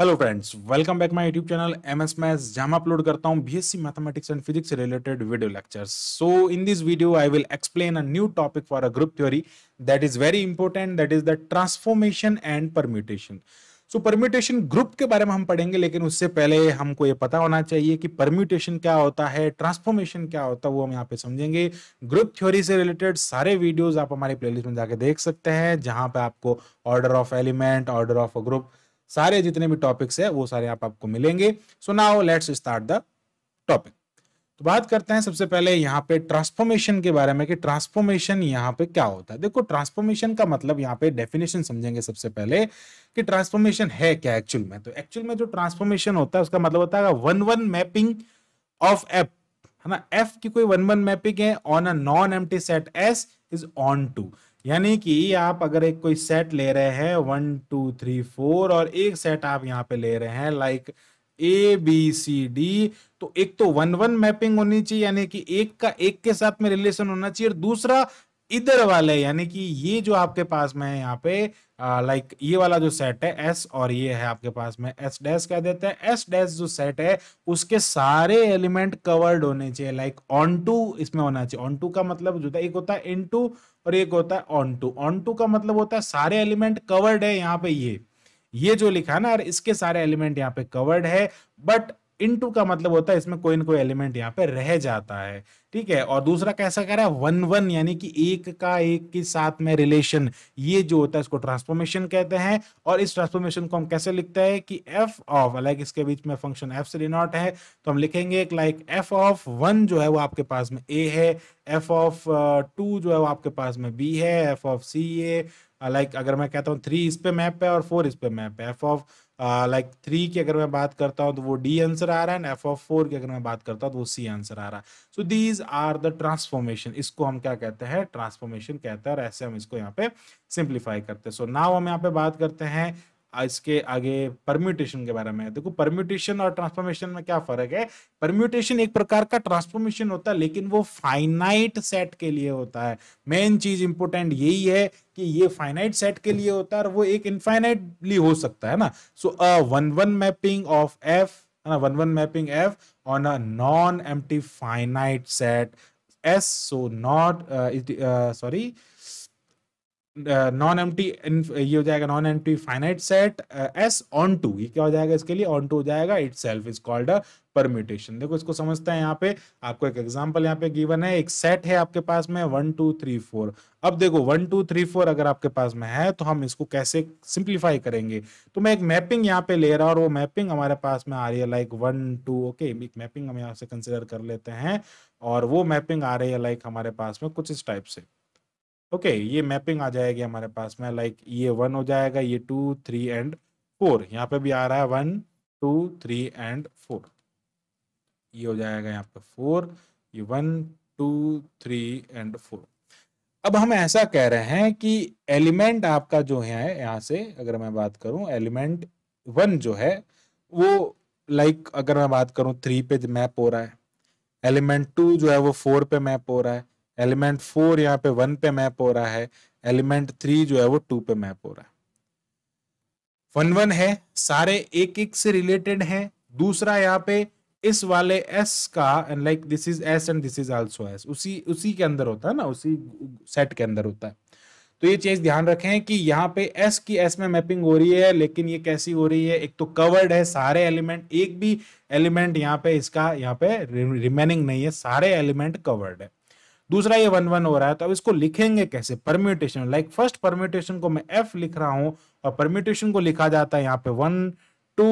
hello friends welcome back my YouTube channel M S maths जहां मैं upload करता हूं BSc mathematics and physics related video lectures so in this video I will explain a new topic for a group theory that is very important that is the transformation and permutation so permutation group के बारे में हम पढ़ेंगे लेकिन उससे पहले हमको ये पता होना चाहिए कि परम्यूटेशन क्या होता है ट्रांसफॉर्मेशन क्या होता है वो हम यहाँ पे समझेंगे ग्रुप थ्योरी से रिलेटेड सारे वीडियोज आप हमारे प्लेलिस्ट में जाके देख सकते हैं जहाँ पे आपको order of element order of a group सारे जितने भी टॉपिक्स है वो सारे आप आपको मिलेंगे so now let's start the topic तो बात करते हैं सबसे पहले यहाँ पे ट्रांसफॉर्मेशन के बारे में कि ट्रांसफॉर्मेशन यहाँ पे क्या होता है देखो ट्रांसफॉर्मेशन का मतलब यहाँ पे डेफिनेशन समझेंगे सबसे पहले कि ट्रांसफॉर्मेशन है क्या एक्चुअल में तो एक्चुअल में जो ट्रांसफॉर्मेशन होता है उसका मतलब होता है one one mapping of F है ना एफ की कोई वन वन मैपिंग है on a non empty set S is onto यानी कि आप अगर एक कोई सेट ले रहे हैं वन टू थ्री फोर और एक सेट आप यहाँ पे ले रहे हैं like A B C D तो एक तो वन वन मैपिंग होनी चाहिए यानी कि एक का एक के साथ में रिलेशन होना चाहिए और दूसरा इधर वाले यानी कि ये जो आपके पास में है यहाँ पे लाइक ये वाला जो सेट है एस और ये है आपके पास में एस डैश कह देते हैं एस डैश जो सेट है उसके सारे एलिमेंट कवर्ड होने चाहिए लाइक ऑन टू इसमें होना चाहिए ऑन टू का मतलब जो था एक होता है इन टू और एक होता है ऑन टू ऑन टू का मतलब होता है सारे एलिमेंट कवर्ड है यहाँ पे ये ये जो लिखा है ना और इसके सारे एलिमेंट यहाँ पे कवर्ड है बट इनटू का मतलब होता है इसमें कोई ना कोई एलिमेंट यहाँ पे रह जाता है ठीक है और दूसरा कैसा कह रहा है वन वन यानी कि एक का एक के साथ में रिलेशन ये जो होता है इसको ट्रांसफॉर्मेशन कहते हैं और इस ट्रांसफॉर्मेशन को हम कैसे लिखते हैं कि एफ ऑफ लाइक इसके बीच में फंक्शन एफ से डिनॉट है तो हम लिखेंगे लाइक एफ ऑफ वन जो है वो आपके पास में ए है एफ ऑफ टू जो है वो आपके पास में बी है F of C A like uh, अगर मैं कहता हूँ थ्री इस पे मैप है और फोर इस पे मैप है एफ ऑफ लाइक थ्री की अगर मैं बात करता हूँ तो वो डी आंसर आ रहा है एफ ऑफ फोर की अगर मैं बात करता हूँ तो वो सी आंसर आ रहा है so these are the transformation इसको हम क्या कहते हैं ट्रांसफॉर्मेशन कहते हैं और ऐसे हम इसको यहाँ पे सिंप्लीफाई करते हैं सो नाव हम यहाँ पे बात करते हैं इसके आगे परम्यूटेशन के बारे में देखो परम्यूटेशन और ट्रांसफॉर्मेशन में क्या फर्क है परम्यूटेशन एक प्रकार का ट्रांसफॉर्मेशन होता है लेकिन वो फाइनाइट सेट के लिए होता है मेन चीज इंपोर्टेंट यही है कि ये फाइनाइट सेट के लिए होता है और वो एक इनफाइनाइटली हो सकता है ना so a one one mapping of F है ना one one mapping F on a non empty finite set S so not sorry non empty ये हो जाएगा non empty finite set S onto ये क्या हो जाएगा इसके लिए ऑन टू हो जाएगा itself is called a permutation देखो इसको समझते हैं यहाँ पे आपको एक एग्जाम्पल यहाँ पे गिवन है एक सेट है आपके पास में वन टू थ्री फोर अब देखो वन टू थ्री फोर अगर आपके पास में है तो हम इसको कैसे सिंप्लीफाई करेंगे तो मैं एक मैपिंग यहाँ पे ले रहा और वो मैपिंग हमारे पास में आ रही है लाइक वन टू ओके एक मैपिंग हम यहाँ से कंसिडर कर लेते हैं और वो मैपिंग आ रही है लाइक हमारे पास में कुछ इस टाइप से ओके okay, ये मैपिंग आ जाएगी हमारे पास में लाइक ये वन हो जाएगा ये टू थ्री एंड फोर यहाँ पे भी आ रहा है one two three and four ये हो जाएगा यहाँ पे फोर ये one two three and four अब हम ऐसा कह रहे हैं कि एलिमेंट आपका जो है यहाँ से अगर मैं बात करूँ एलिमेंट वन जो है वो लाइक like, अगर मैं बात करूँ थ्री पे मैप हो रहा है एलिमेंट टू जो है वो फोर पे मैप हो रहा है एलिमेंट फोर यहाँ पे वन पे मैप हो रहा है एलिमेंट थ्री जो है वो टू पे मैप हो रहा है वन वन है सारे एक एक से रिलेटेड है दूसरा यहाँ पे इस वाले एस का and like this is S and this is also S उसी उसी के अंदर होता है ना उसी सेट के अंदर होता है तो ये चीज ध्यान रखें कि यहाँ पे एस की एस में मैपिंग हो रही है लेकिन ये कैसी हो रही है एक तो कवर्ड है सारे एलिमेंट एक भी एलिमेंट यहाँ पे इसका यहाँ पे रिमेनिंग नहीं है सारे एलिमेंट कवर्ड है दूसरा ये वन वन हो रहा है तो अब इसको लिखेंगे कैसे परम्यूटेशन लाइक फर्स्ट परम्यूटेशन को मैं एफ लिख रहा हूं और परम्यूटेशन को लिखा जाता है यहाँ पे one two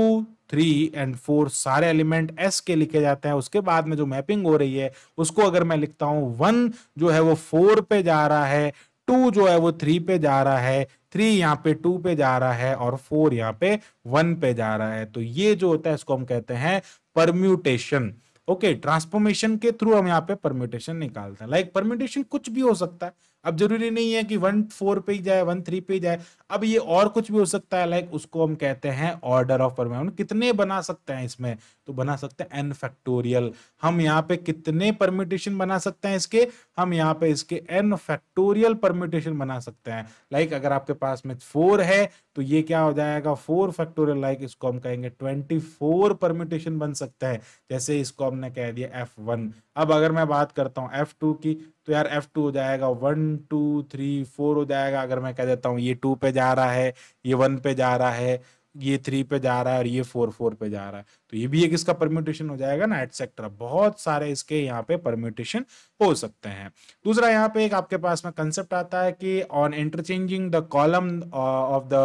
three and four सारे एलिमेंट एस के लिखे जाते हैं उसके बाद में जो मैपिंग हो रही है उसको अगर मैं लिखता हूं वन जो है वो फोर पे जा रहा है टू जो है वो थ्री पे जा रहा है थ्री यहाँ पे टू पे जा रहा है और फोर यहाँ पे वन पे जा रहा है तो ये जो होता है इसको हम कहते हैं परम्यूटेशन ओके ट्रांसफॉर्मेशन के थ्रू हम यहाँ पे परम्यूटेशन निकालते हैं लाइक परम्यूटेशन कुछ भी हो सकता है अब जरूरी नहीं है कि वन फोर पे ही जाए वन थ्री पे ही जाए अब ये और कुछ भी हो सकता है लाइक उसको हम कहते हैं ऑर्डर ऑफ परमाणु कितने बना सकते हैं इसमें तो बना सकते हैं एन फैक्टोरियल हम यहाँ पे कितने परमिटेशन बना सकते हैं इसके हम यहाँ पे इसके एन फैक्टोरियल परमिटेशन बना सकते हैं लाइक अगर आपके पास में फोर है तो ये क्या हो जाएगा फोर फैक्टोरियल लाइक इसको हम कहेंगे ट्वेंटी फोर परमिटेशन बन सकता है जैसे इसको हमने कह दिया एफ वन अब अगर मैं बात करता हूँ एफ टू की तो यार एफ टू हो जाएगा वन टू थ्री फोर हो जाएगा अगर मैं कह देता हूँ ये टू पे जा रहा है ये वन पे जा रहा है ये थ्री पे जा रहा है और ये फोर फोर पे जा रहा है तो ये भी एक इसका परम्यूटेशन हो जाएगा ना एटसेक्ट्रा बहुत सारे इसके यहाँ पे परम्यूटेशन हो सकते हैं दूसरा यहाँ पे एक आपके पास में कंसेप्ट आता है कि on interchanging the column of the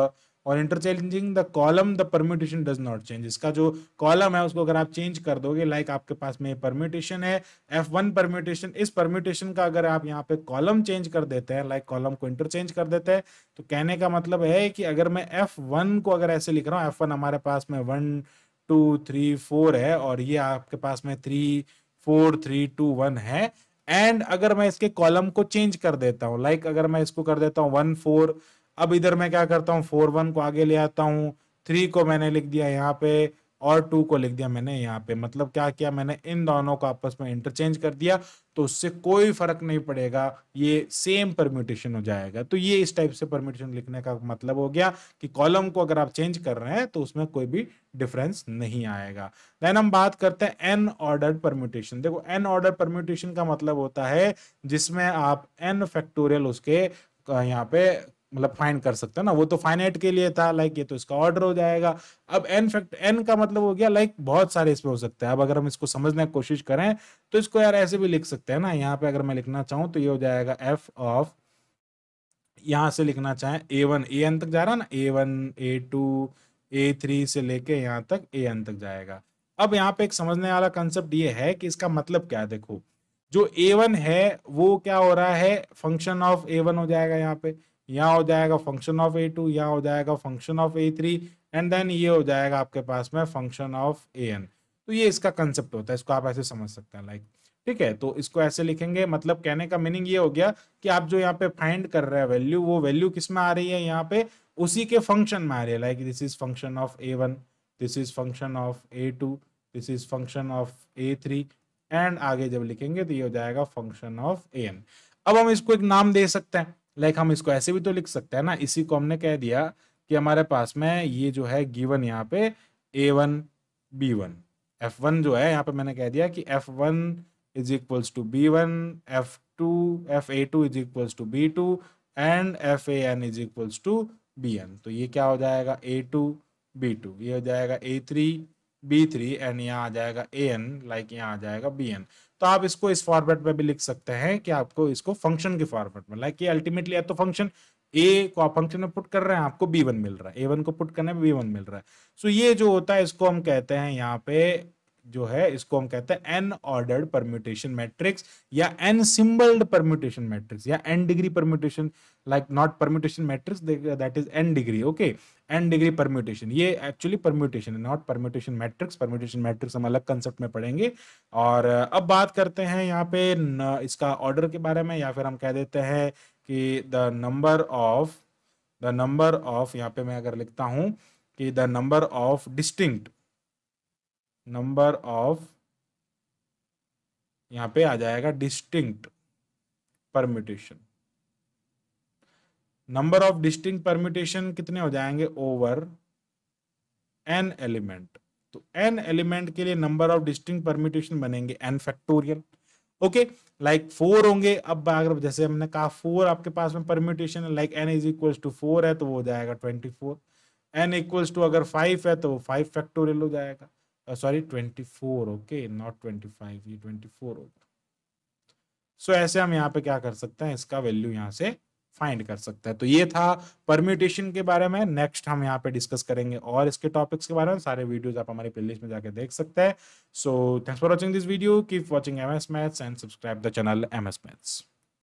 और interchanging the column the permutation does not change इसका जो कॉलम है उसको अगर आप चेंज कर दोगे लाइक like आपके पास में परम्यूटेशन है एफ वन परम्यूटेशन इस परम्यूटेशन का अगर आप यहाँ पे कॉलम चेंज कर देते हैं लाइक कॉलम को इंटरचेंज कर देते हैं तो कहने का मतलब है कि अगर मैं एफ वन को अगर ऐसे लिख रहा हूँ एफ वन हमारे पास में वन टू थ्री फोर है और ये आपके पास में three four three two one है एंड अगर मैं इसके कॉलम को चेंज कर देता हूँ लाइक like अगर मैं इसको कर देता हूँ वन फोर अब इधर मैं क्या करता हूँ फोर वन को आगे ले आता हूँ थ्री को मैंने लिख दिया यहाँ पे और टू को लिख दिया मैंने यहाँ पे मतलब क्या किया मैंने इन दोनों को आपस में इंटरचेंज कर दिया तो उससे कोई फर्क नहीं पड़ेगा ये सेम परम्यूटेशन हो जाएगा तो ये इस टाइप से परम्यूटेशन लिखने का मतलब हो गया कि कॉलम को अगर आप चेंज कर रहे हैं तो उसमें कोई भी डिफरेंस नहीं आएगा देन हम बात करते हैं एन ऑर्डर परम्यूटेशन देखो एन ऑर्डर परम्यूटेशन का मतलब होता है जिसमें आप एन फैक्टोरियल उसके यहाँ पे मतलब फाइंड कर सकते हो ना वो तो फाइनाइट के लिए था लाइक ये तो इसका ऑर्डर हो जाएगा अब एन फैक्ट एन का मतलब हो गया लाइक बहुत सारे इसमें हो सकते हैं अब अगर हम इसको समझने की कोशिश करें तो इसको यार ऐसे भी लिख सकते हैं ना यहाँ पे अगर मैं लिखना चाहूँ तो ये हो जाएगा एफ ऑफ यहाँ से लिखना चाहे ए वन ए एन तक जा रहा है ना A one A two A three से लेके यहाँ तक ए एन तक जाएगा अब यहाँ पे एक समझने वाला कंसेप्ट ये है कि इसका मतलब क्या है देखो जो ए वन है वो क्या हो रहा है फंक्शन ऑफ ए वन हो जाएगा यहाँ पे यहाँ हो जाएगा फंक्शन ऑफ ए टू यहाँ हो जाएगा function of A three and then ये हो जाएगा आपके पास में फंक्शन ऑफ ए एन तो ये इसका कंसेप्ट होता है इसको आप ऐसे समझ सकते हैं लाइक ठीक है तो इसको ऐसे लिखेंगे मतलब कहने का मीनिंग ये हो गया कि आप जो यहाँ पे फाइंड कर रहे हैं वैल्यू वो वैल्यू किस में आ रही है यहाँ पे उसी के फंक्शन में आ रही है like this is function of A one this is function of A two this is function of A three and आगे जब लिखेंगे तो ये हो जाएगा फंक्शन ऑफ ए एन अब हम इसको एक नाम दे सकते हैं लाइक like हम इसको ऐसे भी तो लिख सकते हैं ना इसी को हमने कह दिया कि हमारे पास में ये जो है गिवन यहाँ पे A one B one F one जो है यहाँ पे मैंने कह दिया कि F one is equals to B one F two F A two is equals to B two and F A N is equals to B N तो ये क्या हो जाएगा ए टू बी टू ये हो जाएगा A three B three and यहाँ आ जाएगा ए एन लाइक यहाँ आ जाएगा बी एन तो आप इसको इस फॉर्मेट में भी लिख सकते हैं कि आपको इसको फंक्शन के फॉर्मेट में लाइक ये अल्टीमेटली या तो फंक्शन ए को आप फंक्शन में पुट कर रहे हैं आपको बी वन मिल रहा है ए वन को पुट करने में बी वन मिल रहा है सो so ये जो होता है इसको हम कहते हैं यहाँ पे जो है इसको हम कहते हैं एन ऑर्डर्ड परम्यूटेशन मैट्रिक्स या एन सिंबल्ड परम्यूटेशन मैट्रिक्स या N degree permutation like not permutation matrix that is N degree okay N degree permutation ये एक्चुअली परम्यूटेशन है not permutation matrix permutation matrix हम अलग कंसेप्ट में पढ़ेंगे और uh, अब बात करते हैं यहाँ पे न, इसका ऑर्डर के बारे में या फिर हम कह देते हैं कि the number of the number of यहाँ पे मैं अगर लिखता हूँ कि the number of distinct number of यहां पे आ जाएगा distinct permutation number of distinct permutation कितने हो जाएंगे ओवर एन एलिमेंट तो एन एलिमेंट के लिए नंबर ऑफ डिस्टिंक्ट परम्यूटेशन बनेंगे N factorial okay like four होंगे अब अगर जैसे हमने कहा फोर आपके पास में परम्यूटेशन है like N is equal to four है तो वो हो जाएगा twenty four N equals to अगर फाइव है तो फाइव फैक्टोरियल हो जाएगा sorry twenty four okay not twenty five ये ट्वेंटी फोर होगा सो ऐसे हम यहाँ पे क्या कर सकते हैं इसका वैल्यू यहाँ से फाइंड कर सकते हैं तो ये था परम्यूटेशन के बारे में नेक्स्ट हम यहाँ पे डिस्कस करेंगे और इसके टॉपिक्स के बारे में सारे वीडियोज आप हमारी प्ले में जाके देख सकते हैं so thanks for watching this video keep watching M S maths and subscribe the channel M S maths